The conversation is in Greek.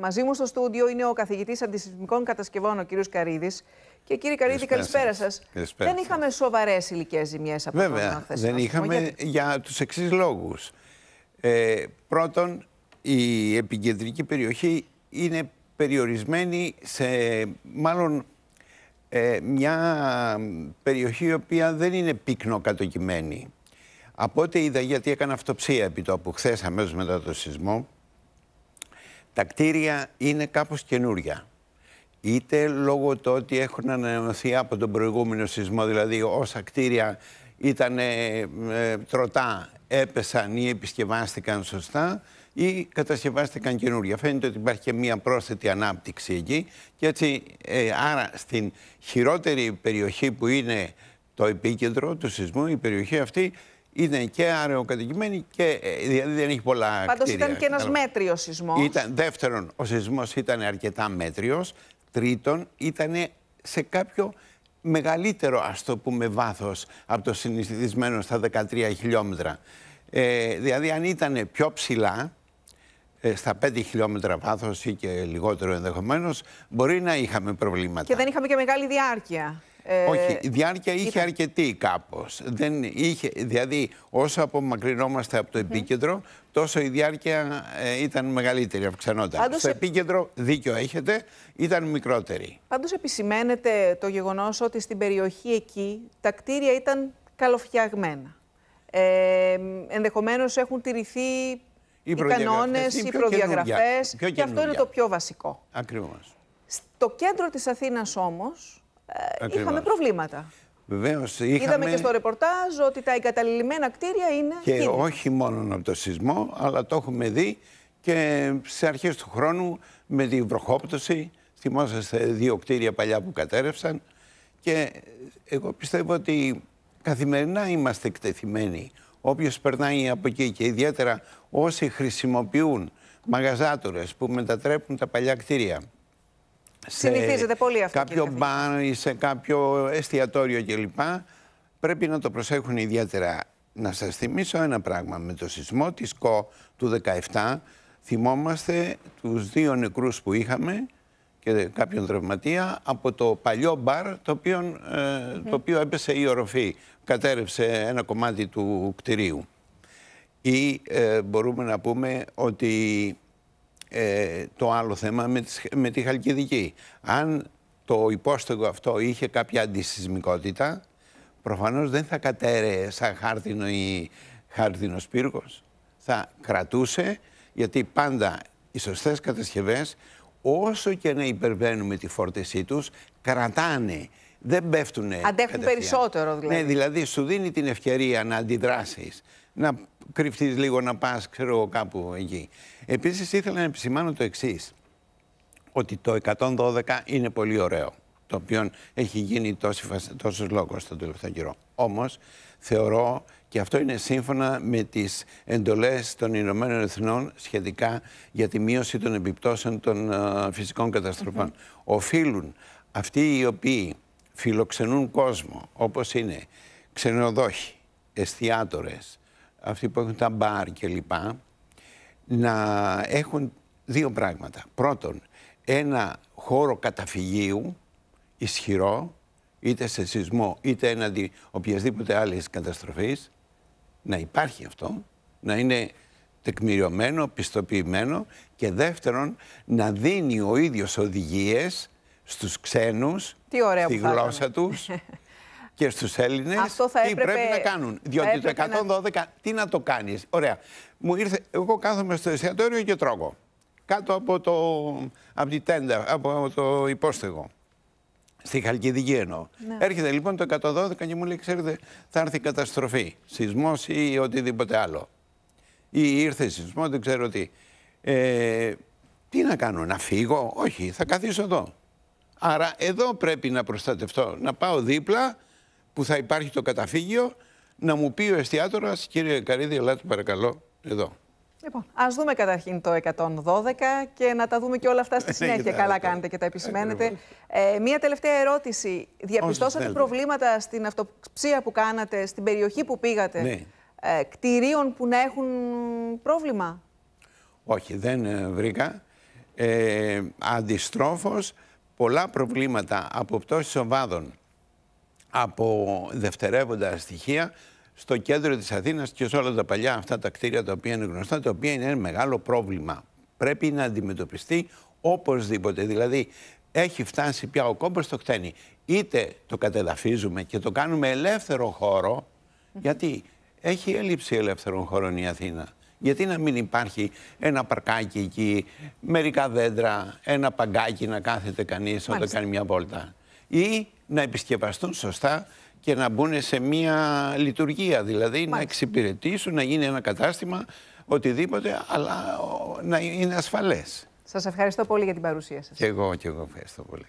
Μαζί μου στο στούντιο είναι ο καθηγητής αντισυσμικών κατασκευών, ο κ. Καρίδης. Και κύριε Καρίδη, καλησπέρα σα. Δεν είχαμε σοβαρές υλικέ ζημιές από Βέβαια, τον δεν είχαμε για τους εξής λόγους. Ε, πρώτον, η επικεντρική περιοχή είναι περιορισμένη σε μάλλον ε, μια περιοχή η οποία δεν είναι πυκνοκατοικημένη. Από ό,τι είδα, γιατί έκανα αυτοψία επί το από χθες αμέσως μετά το σεισμό, τα κτίρια είναι κάπως καινούρια. Είτε λόγω του ότι έχουν ανανεωθεί από τον προηγούμενο σεισμό, δηλαδή όσα κτίρια ήταν ε, τροτά, έπεσαν ή επισκευάστηκαν σωστά ή κατασκευάστηκαν καινούργια. Φαίνεται ότι υπάρχει και μία πρόσθετη ανάπτυξη εκεί. Και έτσι, ε, άρα στην χειρότερη περιοχή που είναι το επίκεντρο του σεισμού, η επισκευαστηκαν σωστα η κατασκευαστηκαν καινουρια φαινεται οτι υπαρχει και μια προσθετη αναπτυξη εκει και ετσι αρα στην χειροτερη περιοχη που ειναι το επικεντρο του σεισμου η περιοχη αυτη είναι και αεροκατοικημένη και ε, δηλαδή δεν έχει πολλά Πάντως κτίρια. Πάντως ήταν και ένας μέτριος σεισμός. Ήταν, δεύτερον, ο σεισμός ήταν αρκετά μέτριος. Τρίτον, ήταν σε κάποιο μεγαλύτερο, ας το πούμε, βάθος από το συνηθισμένο στα 13 χιλιόμετρα. Ε, δηλαδή, αν ήταν πιο ψηλά, ε, στα 5 χιλιόμετρα βάθος ή και λιγότερο ενδεχομένως, μπορεί να είχαμε προβλήματα. Και δεν είχαμε και μεγάλη διάρκεια. Ε, Όχι, η διάρκεια είχε αρκετή κάπως. Δεν είχε, δηλαδή όσο απομακρυνόμαστε από το επίκεντρο, τόσο η διάρκεια ε, ήταν μεγαλύτερη, αυξανόταν. Πάντως Στο επίκεντρο, δίκιο έχετε, ήταν μικρότερη. Πάντως επισημαίνεται το γεγονός ότι στην περιοχή εκεί τα κτίρια ήταν καλοφτιαγμένα. Ε, ενδεχομένως έχουν τηρηθεί οι, οι οι προδιαγραφές και αυτό είναι το πιο βασικό. Ακριβώς. Στο κέντρο της Αθήνας όμως είχαμε προβλήματα. Βεβαίως, είχαμε... Είδαμε και στο ρεπορτάζ ότι τα εγκαταλειμμένα κτίρια είναι. Και όχι μόνο από το σεισμό, αλλά το έχουμε δει και σε αρχές του χρόνου με τη βροχόπτωση. Θυμόσαστε δύο κτίρια παλιά που κατέρευσαν. Και εγώ πιστεύω ότι καθημερινά είμαστε εκτεθειμένοι. όποιος περνάει από εκεί και ιδιαίτερα όσοι χρησιμοποιούν μαγαζάτορες που μετατρέπουν τα παλιά κτίρια σε πολύ αυτό, κάποιο μπαρ ή σε κάποιο εστιατόριο κλπ. Πρέπει να το προσέχουν ιδιαίτερα. Να σας θυμίσω ένα πράγμα. Με το σεισμό της ΚΟ του 17 θυμόμαστε τους δύο νεκρούς που είχαμε και κάποιον τραυματία από το παλιό μπαρ το ε, οποίο, έπεσε η οροφή. Κατέρευσε ένα κομμάτι του κτηρίου. Ή ε, μπορούμε να πούμε ότι ε, το άλλο θέμα με τη, με τη Χαλκιδική. Αν το υπόστογο αυτό είχε κάποια αντισυσμικότητα, προφανώς δεν θα κατέρεε σαν χάρτινο ή χάρτινος πύργος. Θα κρατούσε, γιατί πάντα οι σωστές κατασκευές, όσο και να υπερβαίνουμε τη φόρτισή τους, κρατάνε δεν πέφτουν. Αντέχουν περισσότερο δηλαδή. Ναι, δηλαδή σου δίνει την ευκαιρία να αντιδράσεις, να κρυφτείς λίγο, να πας, ξέρω εγώ κάπου εκεί. Επίσης, ήθελα να επισημάνω το εξής. Ότι το 112 είναι πολύ ωραίο. Το οποίο έχει γίνει τόσος λόγος τον τελευταίο καιρό. Όμως, θεωρώ και αυτό είναι σύμφωνα με τις εντολές των Ηνωμένων Εθνών σχετικά για τη μείωση των επιπτώσεων των ε, φυσικών καταστροφών. Οφείλουν αυτοί οι οποίοι φιλοξενούν κόσμο, όπως είναι ξενοδόχοι, εστιατόρες, αυτοί που έχουν τα μπαρ κλπ, να έχουν δύο πράγματα. Πρώτον, ένα χώρο καταφυγίου ισχυρό, είτε σε σεισμό, είτε έναντι οποιασδήποτε άλλης καταστροφής, να υπάρχει αυτό, να είναι τεκμηριωμένο, πιστοποιημένο και δεύτερον, να δίνει ο ίδιος οδηγίες στους ξένους, Τι ωραία στη γλώσσα τους και στους Έλληνες Αυτό θα έπρεπε... τι πρέπει να κάνουν. Διότι το 112, τι να το κάνεις. Ωραία. Μου ήρθε, εγώ κάθομαι στο εστιατόριο και τρώγω. Κάτω από, το, από τέντα, από το υπόστεγο. Στη Χαλκιδική εννοώ. Ναι. Έρχεται λοιπόν το 112 και μου λέει, ξέρετε, θα έρθει καταστροφή. Σεισμός ή οτιδήποτε άλλο. Ή ήρθε σεισμό, δεν ξέρω τι. Ε, τι να κάνω, να φύγω. Όχι, θα καθίσω εδώ. Άρα εδώ πρέπει να προστατευτώ. Να πάω δίπλα που θα υπάρχει το καταφύγιο, να μου πει ο εστιατόρα, κύριε Καρίδη, ελάτε παρακαλώ εδώ. Λοιπόν, ας δούμε καταρχήν το 112 και να τα δούμε και όλα αυτά στη ναι, συνέχεια. Καλά κάνετε και τα επισημαίνετε. Ε, μία τελευταία ερώτηση. Διαπιστώσατε προβλήματα στην αυτοψία που κάνατε, στην περιοχή που πήγατε, ναι. ε, κτηρίων που να έχουν πρόβλημα. Όχι, δεν ε, βρήκα. Ε, αντιστρόφως, πολλά προβλήματα από πτώσεις ομάδων, από δευτερεύοντα στοιχεία στο κέντρο της Αθήνας και σε όλα τα παλιά αυτά τα κτίρια τα οποία είναι γνωστά, τα οποία είναι ένα μεγάλο πρόβλημα. Πρέπει να αντιμετωπιστεί οπωσδήποτε. Δηλαδή, έχει φτάσει πια ο κόμπος στο χτένι. Είτε το κατεδαφίζουμε και το κάνουμε ελεύθερο χώρο, γιατί έχει έλλειψη ελεύθερων χώρων η Αθήνα. Γιατί να μην υπάρχει ένα παρκάκι εκεί, μερικά δέντρα, ένα παγκάκι να κάθεται κανείς όταν κάνει μια βόλτα. Ή να επισκευαστούν σωστά και να μπουν σε μια λειτουργία, δηλαδή να εξυπηρετήσουν, να γίνει ένα κατάστημα, οτιδήποτε, αλλά να είναι ασφαλές. Σας ευχαριστώ πολύ για την παρουσία σας. Και εγώ, και εγώ ευχαριστώ πολύ.